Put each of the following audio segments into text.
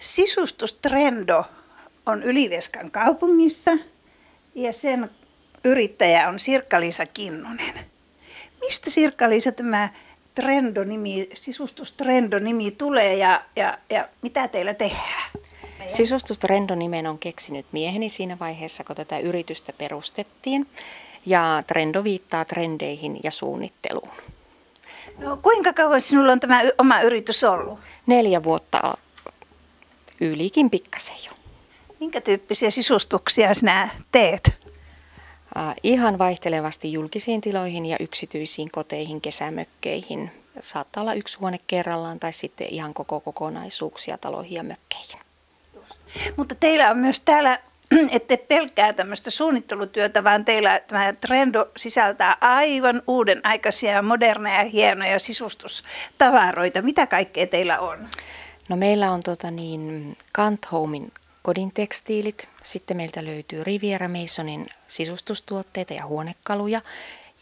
Sisustustrendo on Yliveskan kaupungissa ja sen yrittäjä on Sirkka-Liisa Kinnunen. Mistä Sirkka-Liisa tämä trendonimi, sisustustrendonimi tulee ja, ja, ja mitä teillä tehdään? Sisustustrendo-nimen on keksinyt mieheni siinä vaiheessa, kun tätä yritystä perustettiin. Ja trendo viittaa trendeihin ja suunnitteluun. No, kuinka kauan sinulla on tämä oma yritys ollut? Neljä vuotta ylikin pikkasen jo. Minkä tyyppisiä sisustuksia sinä teet? ihan vaihtelevasti julkisiin tiloihin ja yksityisiin koteihin, kesämökkeihin. Saattaa olla yksi huone kerrallaan tai sitten ihan koko kokonaisuuksia taloihin ja mökkeihin. Just. Mutta teillä on myös täällä ette pelkää tämmöistä suunnittelutyötä, vaan teillä tämä Trendo sisältää aivan uuden aikaisia, moderneja, hienoja sisustustavaroita. Mitä kaikkea teillä on? No meillä on tota niin, Kantholmin kodin tekstiilit, sitten meiltä löytyy Riviera Masonin sisustustuotteita ja huonekaluja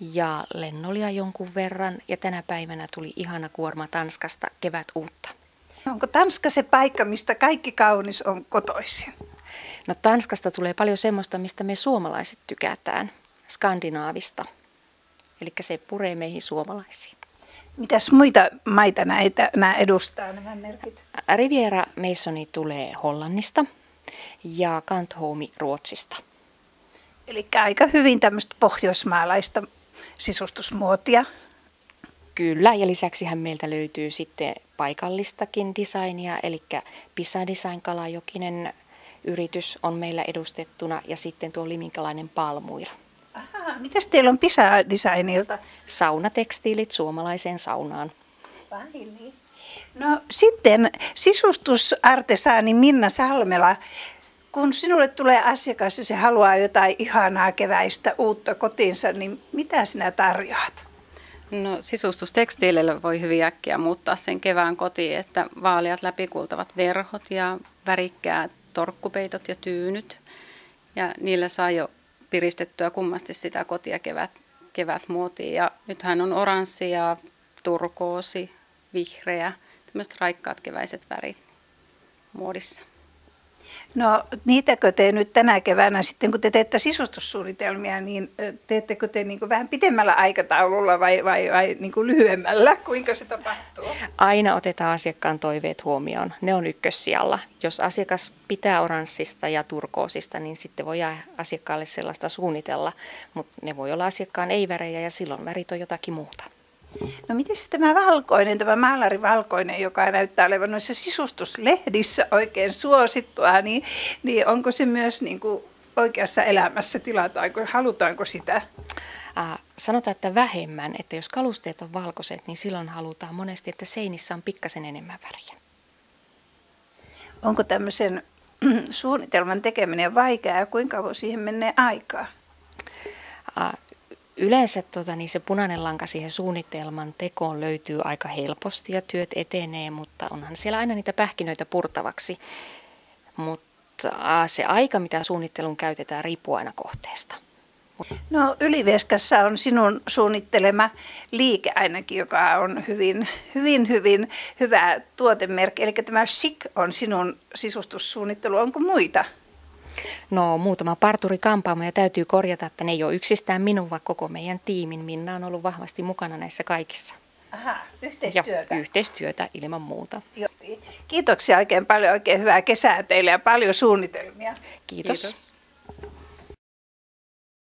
ja lennolia jonkun verran ja tänä päivänä tuli ihana kuorma Tanskasta kevät uutta. Onko Tanska se paikka, mistä kaikki kaunis on kotoisin? No Tanskasta tulee paljon semmoista, mistä me suomalaiset tykätään, skandinaavista. Eli se puree meihin suomalaisiin. Mitäs muita maita näitä, nämä edustaa nämä merkit? Riviera Masoni tulee Hollannista ja Kantholmi Ruotsista. Eli aika hyvin tämmöistä pohjoismaalaista sisustusmuotia. Kyllä, ja lisäksihän meiltä löytyy sitten paikallistakin designia, eli Pisa Design Kalajokinen yritys on meillä edustettuna ja sitten tuo liminkalainen palmuira mitäs teillä on Pisa-designilta? Saunatekstiilit suomalaiseen saunaan. Vai niin. No sitten sisustusartesaani Minna Salmela, kun sinulle tulee asiakas ja se haluaa jotain ihanaa keväistä uutta kotiinsa, niin mitä sinä tarjoat? No sisustustekstiileillä voi hyvin äkkiä muuttaa sen kevään kotiin, että vaaliat läpikultavat verhot ja värikkäät torkkupeitot ja tyynyt. Ja niillä saa jo piristettyä kummasti sitä kotia kevät, kevätmuotia. Ja nythän on oranssi ja turkoosi, vihreä, tämmöiset raikkaat keväiset värit muodissa. No niitäkö te nyt tänä keväänä sitten, kun te teette sisustussuunnitelmia, niin teettekö te niin vähän pidemmällä aikataululla vai, vai, vai niin kuin lyhyemmällä? Kuinka se tapahtuu? Aina otetaan asiakkaan toiveet huomioon. Ne on ykkössijalla. Jos asiakas pitää oranssista ja turkoosista, niin sitten voi asiakkaalle sellaista suunnitella, mutta ne voi olla asiakkaan ei-värejä ja silloin värit on jotakin muuta. No miten se tämä valkoinen, tämä maalari valkoinen, joka näyttää olevan noissa sisustuslehdissä oikein suosittua, niin, niin onko se myös niin kuin oikeassa elämässä, tilataanko, halutaanko sitä? Äh, sanotaan, että vähemmän, että jos kalusteet on valkoiset, niin silloin halutaan monesti, että seinissä on pikkasen enemmän väriä. Onko tämmöisen suunnitelman tekeminen vaikeaa ja kuinka kauan siihen menee aikaa? Äh, Yleensä tota, niin se punainen lanka siihen suunnitelman tekoon löytyy aika helposti ja työt etenee, mutta onhan siellä aina niitä pähkinöitä purtavaksi. Mutta se aika, mitä suunnittelun käytetään, riippuu aina kohteesta. No Ylivieskassa on sinun suunnittelema liike ainakin, joka on hyvin, hyvin, hyvin hyvä tuotemerkki. Eli tämä SIK on sinun sisustussuunnittelu. Onko muita No muutama parturi kampaamo ja täytyy korjata, että ne ei ole yksistään minun, vaan koko meidän tiimin. Minna on ollut vahvasti mukana näissä kaikissa. Aha, yhteistyötä. Ja yhteistyötä ilman muuta. Kiitoksia oikein paljon, oikein hyvää kesää teille ja paljon suunnitelmia. Kiitos. Kiitos.